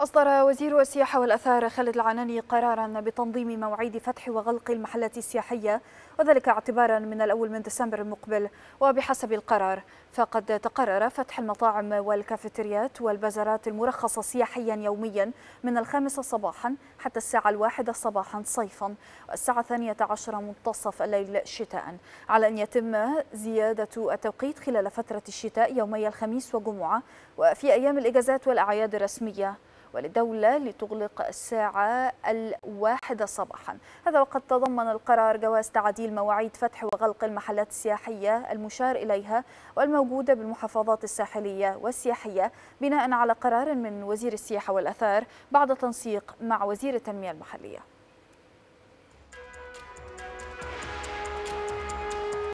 أصدر وزير السياحة والأثار خالد العناني قرارا بتنظيم مواعيد فتح وغلق المحلات السياحية وذلك اعتبارا من الأول من ديسمبر المقبل وبحسب القرار فقد تقرر فتح المطاعم والكافيتريات والبازارات المرخصة سياحيا يوميا من الخامسة صباحا حتى الساعة الواحدة صباحا صيفا والساعة الثانية عشر منتصف الليل شتاء على أن يتم زيادة التوقيت خلال فترة الشتاء يومي الخميس وجمعة وفي أيام الإجازات والأعياد الرسمية وللدولة لتغلق الساعة الواحدة صباحا هذا وقد تضمن القرار جواز تعديل مواعيد فتح وغلق المحلات السياحية المشار إليها والموجودة بالمحافظات الساحلية والسياحية بناء على قرار من وزير السياحة والأثار بعد تنسيق مع وزير التنمية المحلية